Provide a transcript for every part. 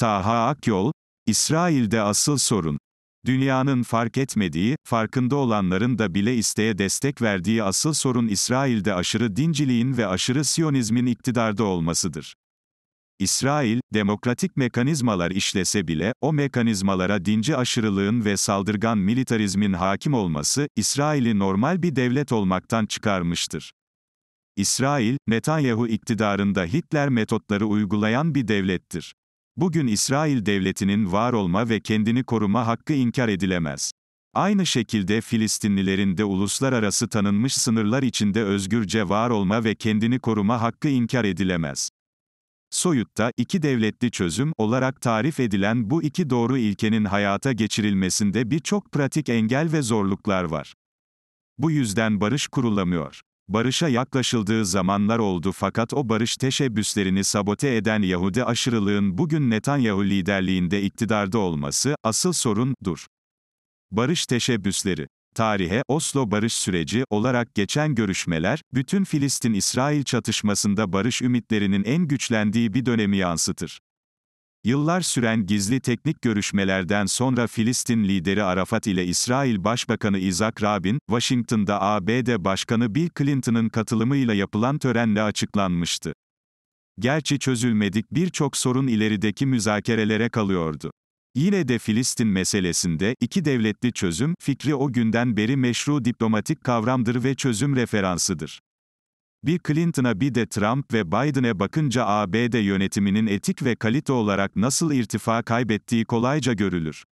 Taha Akyol, İsrail'de asıl sorun, Dünyanın fark etmediği, farkında olanların da bile isteye destek verdiği asıl sorun İsrail'de aşırı dinciliğin ve aşırı siyonizmin iktidarda olmasıdır. İsrail, demokratik mekanizmalar işlese bile, o mekanizmalara dinci aşırılığın ve saldırgan militarizmin hakim olması, İsrail'i normal bir devlet olmaktan çıkarmıştır. İsrail, Netanyahu iktidarında Hitler metotları uygulayan bir devlettir. Bugün İsrail devletinin var olma ve kendini koruma hakkı inkar edilemez. Aynı şekilde Filistinlilerin de uluslararası tanınmış sınırlar içinde özgürce var olma ve kendini koruma hakkı inkar edilemez. Soyutta, iki devletli çözüm olarak tarif edilen bu iki doğru ilkenin hayata geçirilmesinde birçok pratik engel ve zorluklar var. Bu yüzden barış kurulamıyor barışa yaklaşıldığı zamanlar oldu fakat o barış teşebbüslerini sabote eden Yahudi aşırılığın bugün Netanyahu liderliğinde iktidarda olması, asıl sorun, dur. Barış teşebbüsleri Tarihe Oslo barış süreci olarak geçen görüşmeler, bütün Filistin-İsrail çatışmasında barış ümitlerinin en güçlendiği bir dönemi yansıtır. Yıllar süren gizli teknik görüşmelerden sonra Filistin lideri Arafat ile İsrail Başbakanı Isaac Rabin, Washington'da ABD Başkanı Bill Clinton'ın katılımıyla yapılan törenle açıklanmıştı. Gerçi çözülmedik birçok sorun ilerideki müzakerelere kalıyordu. Yine de Filistin meselesinde iki devletli çözüm fikri o günden beri meşru diplomatik kavramdır ve çözüm referansıdır. Bir Clinton'a bir de Trump ve Biden'e bakınca ABD yönetiminin etik ve kalite olarak nasıl irtifa kaybettiği kolayca görülür.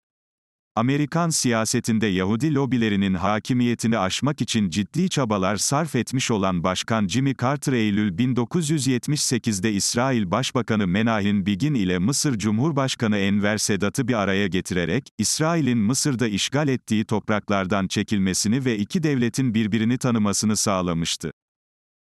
Amerikan siyasetinde Yahudi lobilerinin hakimiyetini aşmak için ciddi çabalar sarf etmiş olan Başkan Jimmy Carter Eylül 1978'de İsrail Başbakanı Menahin Begin ile Mısır Cumhurbaşkanı Enver Sedat'ı bir araya getirerek, İsrail'in Mısır'da işgal ettiği topraklardan çekilmesini ve iki devletin birbirini tanımasını sağlamıştı.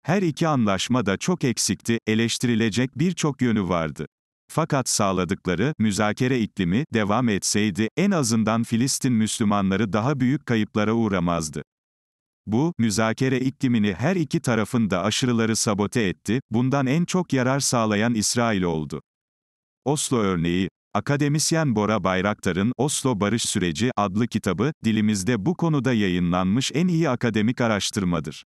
Her iki anlaşma da çok eksikti, eleştirilecek birçok yönü vardı. Fakat sağladıkları müzakere iklimi devam etseydi en azından Filistin Müslümanları daha büyük kayıplara uğramazdı. Bu, müzakere iklimini her iki tarafın da aşırıları sabote etti, bundan en çok yarar sağlayan İsrail oldu. Oslo örneği, akademisyen Bora Bayraktar'ın Oslo Barış Süreci adlı kitabı, dilimizde bu konuda yayınlanmış en iyi akademik araştırmadır.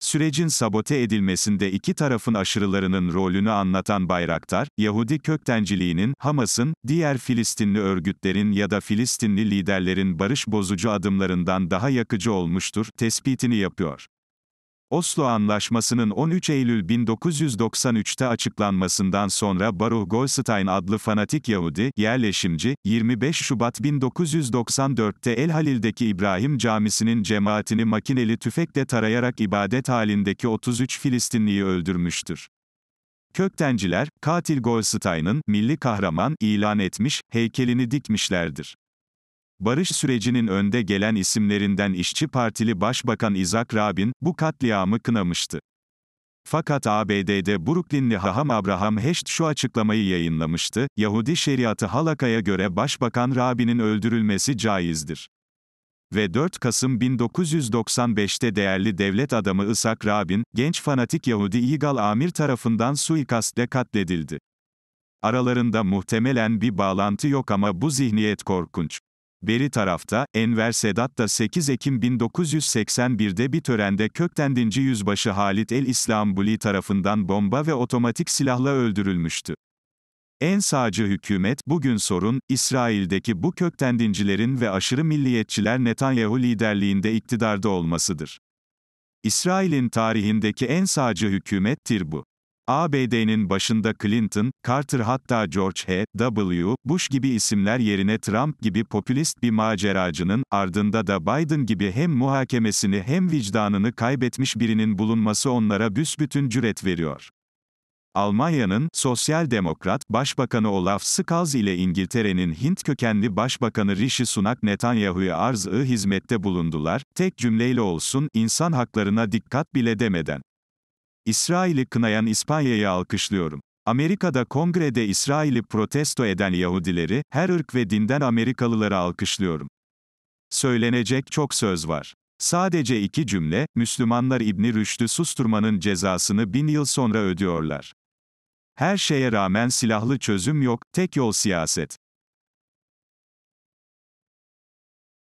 Sürecin sabote edilmesinde iki tarafın aşırılarının rolünü anlatan Bayraktar, Yahudi köktenciliğinin, Hamas'ın, diğer Filistinli örgütlerin ya da Filistinli liderlerin barış bozucu adımlarından daha yakıcı olmuştur, tespitini yapıyor. Oslo Anlaşması'nın 13 Eylül 1993'te açıklanmasından sonra Baruch Goldstein adlı fanatik Yahudi, yerleşimci, 25 Şubat 1994'te El Halil'deki İbrahim Camisi'nin cemaatini makineli tüfekle tarayarak ibadet halindeki 33 Filistinliyi öldürmüştür. Köktenciler, katil Goldstein'ın milli kahraman ilan etmiş, heykelini dikmişlerdir. Barış sürecinin önde gelen isimlerinden İşçi Partili Başbakan Isaac Rabin, bu katliamı kınamıştı. Fakat ABD'de Brooklynli Haham Abraham Hecht şu açıklamayı yayınlamıştı, Yahudi şeriatı halakaya göre Başbakan Rabin'in öldürülmesi caizdir. Ve 4 Kasım 1995'te değerli devlet adamı Isaac Rabin, genç fanatik Yahudi İgal Amir tarafından suikastle katledildi. Aralarında muhtemelen bir bağlantı yok ama bu zihniyet korkunç. Beri tarafta, Enver Sedat da 8 Ekim 1981'de bir törende köktendinci yüzbaşı Halit el İslambuli tarafından bomba ve otomatik silahla öldürülmüştü. En sağcı hükümet, bugün sorun, İsrail'deki bu köktendincilerin ve aşırı milliyetçiler Netanyahu liderliğinde iktidarda olmasıdır. İsrail'in tarihindeki en sağcı hükümettir bu. ABD'nin başında Clinton, Carter hatta George H. W. Bush gibi isimler yerine Trump gibi popülist bir maceracının, ardında da Biden gibi hem muhakemesini hem vicdanını kaybetmiş birinin bulunması onlara büsbütün cüret veriyor. Almanya'nın Sosyal Demokrat Başbakanı Olaf Scholz ile İngiltere'nin Hint kökenli Başbakanı Rishi Sunak Netanyahu'ya arzı hizmette bulundular. Tek cümleyle olsun, insan haklarına dikkat bile demeden. İsrail'i kınayan İspanya'yı alkışlıyorum. Amerika'da kongrede İsrail'i protesto eden Yahudileri, her ırk ve dinden Amerikalıları alkışlıyorum. Söylenecek çok söz var. Sadece iki cümle, Müslümanlar İbni Rüşd'ü susturmanın cezasını bin yıl sonra ödüyorlar. Her şeye rağmen silahlı çözüm yok, tek yol siyaset.